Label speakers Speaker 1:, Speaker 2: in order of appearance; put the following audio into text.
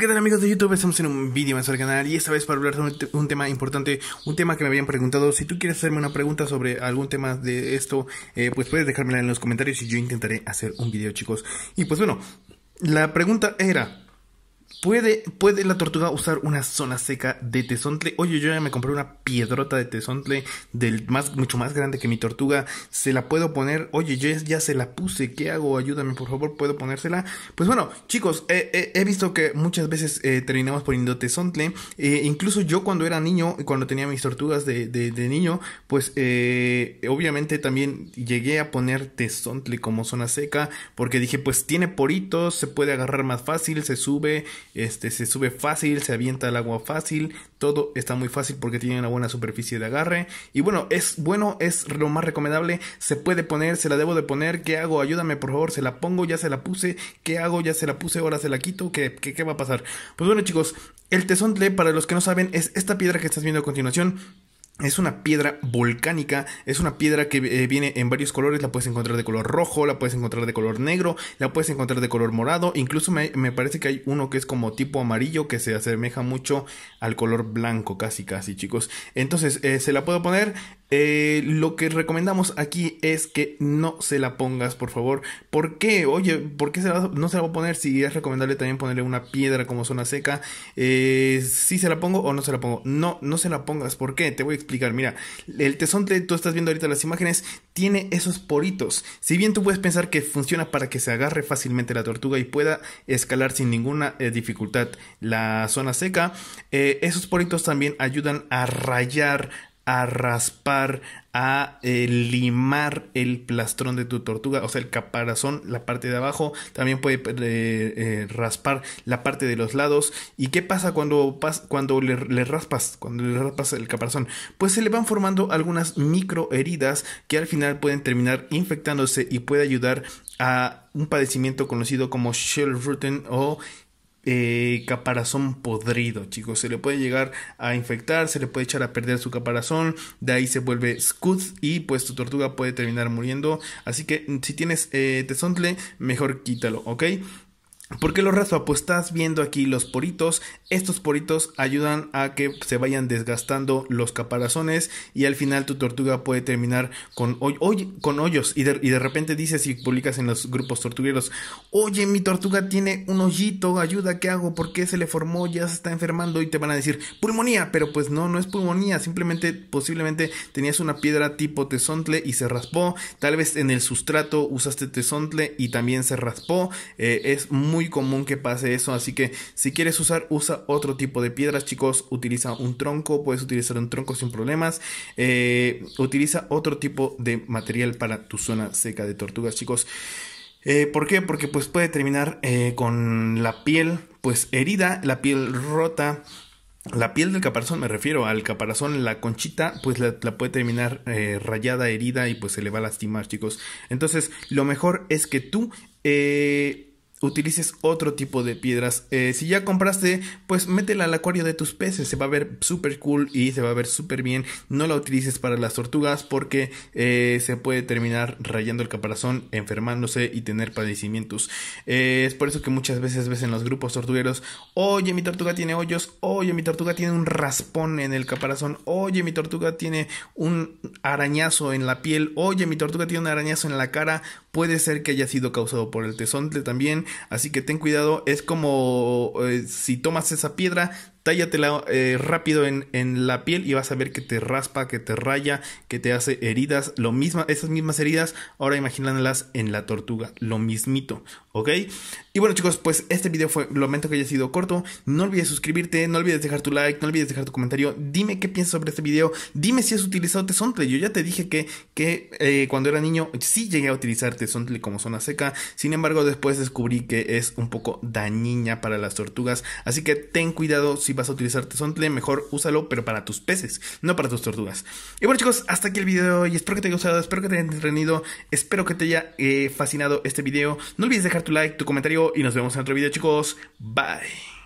Speaker 1: ¿qué tal amigos de YouTube? Estamos en un vídeo más al canal y esta vez para hablar sobre un tema importante, un tema que me habían preguntado. Si tú quieres hacerme una pregunta sobre algún tema de esto, eh, pues puedes dejármela en los comentarios y yo intentaré hacer un vídeo, chicos. Y pues bueno, la pregunta era, ¿Puede, ¿Puede la tortuga usar una zona seca de tesontle? Oye, yo ya me compré una piedrota de tesontle del más, mucho más grande que mi tortuga. ¿Se la puedo poner? Oye, yo ya se la puse. ¿Qué hago? Ayúdame, por favor. ¿Puedo ponérsela? Pues bueno, chicos, he visto que muchas veces eh, terminamos poniendo tesontle. Eh, incluso yo cuando era niño, cuando tenía mis tortugas de, de niño, pues eh, obviamente también llegué a poner tesontle como zona seca porque dije, pues tiene poritos, se puede agarrar más fácil, se sube este, se sube fácil, se avienta el agua fácil, todo está muy fácil porque tiene una buena superficie de agarre. Y bueno, es bueno, es lo más recomendable, se puede poner, se la debo de poner, ¿qué hago? Ayúdame por favor, se la pongo, ya se la puse, ¿qué hago? Ya se la puse, ahora se la quito, ¿qué, qué, qué va a pasar? Pues bueno chicos, el de para los que no saben, es esta piedra que estás viendo a continuación. Es una piedra volcánica, es una piedra que eh, viene en varios colores, la puedes encontrar de color rojo, la puedes encontrar de color negro, la puedes encontrar de color morado, incluso me, parece que hay uno que es como tipo amarillo que se asemeja mucho al color blanco, casi casi chicos. Entonces eh, se la puedo poner eh, lo que recomendamos aquí es que no se la pongas, por favor. ¿Por qué? Oye, ¿por qué no se la voy a poner? Si es recomendable también ponerle una piedra como zona seca. Eh, si se la pongo o no se la pongo. No, no se la pongas. ¿Por qué? Te voy a explicar. Mira, el tesonte, tú estás viendo ahorita las imágenes, tiene esos poritos. Si bien tú puedes pensar que funciona para que se agarre fácilmente la tortuga y pueda escalar sin ninguna eh, dificultad la zona seca, esos poritos también ayudan a rayar a raspar, a eh, limar el plastrón de tu tortuga, o sea, el caparazón, la parte de abajo, también puede eh, eh, raspar la parte de los lados. ¿Y qué pasa cuando, cuando le, raspas, cuando le raspas el caparazón? Pues se le van formando algunas micro heridas que al final pueden terminar infectándose y puede ayudar a un padecimiento conocido como shell Rutten o eh, caparazón podrido, chicos. Se le puede llegar a infectar, se le puede echar a perder su caparazón, de ahí se vuelve Scud y pues tu tortuga puede terminar muriendo. Así que mm, si tienes eh, tesontle, mejor quítalo, ¿ok? qué lo raspa? Ah, pues estás viendo aquí los poritos. Estos poritos ayudan a que se vayan desgastando los caparazones y al final tu tortuga puede terminar con, hoy, con hoyos. Y de, y de, repente dices y publicas en los grupos tortugueros, oye, mi tortuga tiene un hoyito, ayuda, ¿qué hago? ¿Por qué se le formó? Ya se está enfermando y te van a decir, pulmonía, pero pues no, no es pulmonía, simplemente posiblemente tenías una piedra tipo tesontle y se raspó. Tal vez en el sustrato usaste tesontle y también se raspó. Eh, es muy muy común que pase eso, así que si quieres usar, usa otro tipo de piedras, chicos. Utiliza un tronco, puedes utilizar un tronco sin problemas. Eh, utiliza otro tipo de material para tu zona seca de tortugas, chicos. Eh, ¿Por qué? Porque pues puede terminar eh, con la piel pues herida, la piel rota, la piel del caparazón, me refiero al caparazón, la conchita, pues la, puede terminar rayada, herida y pues se le va a lastimar, chicos. Entonces, lo mejor es que tú eh, utilices otro tipo de piedras. Eh, si ya compraste, pues métela al acuario de tus peces. Se va a ver súper cool y se va a ver súper bien. No la utilices para las tortugas porque eh, se puede terminar rayando el caparazón, enfermándose y tener padecimientos. Eh, es por eso que muchas veces ves en los grupos tortugueros, oye mi tortuga tiene hoyos, oye mi tortuga tiene un raspón en el caparazón, oye mi tortuga tiene un arañazo en la piel, oye mi tortuga tiene un arañazo en la cara puede ser que haya sido causado por el tesontle también, así que ten cuidado, es como eh, si tomas esa piedra, tállatela eh, rápido en, la piel y vas a ver que te raspa, que te raya, que te hace heridas, lo mismo, esas mismas heridas, ahora imagínalas en la tortuga, lo mismito, ¿ok? Y bueno chicos, pues este video fue, lo lamento que haya sido corto, no olvides suscribirte, no olvides dejar tu like, no olvides dejar tu comentario, dime qué piensas sobre este video, dime si has utilizado tesontle, yo ya te dije que, que eh, cuando era niño sí llegué a utilizar Tezontle como zona seca, sin embargo después descubrí que es un poco dañina para las tortugas, así que ten cuidado si vas a utilizar tesontle, mejor úsalo pero para tus peces, no para tus tortugas. Y bueno chicos, hasta aquí el video y espero que te haya gustado, espero que te haya entretenido, espero que te haya eh, fascinado este video, no olvides dejar tu like, tu comentario y nos vemos en otro video chicos, bye.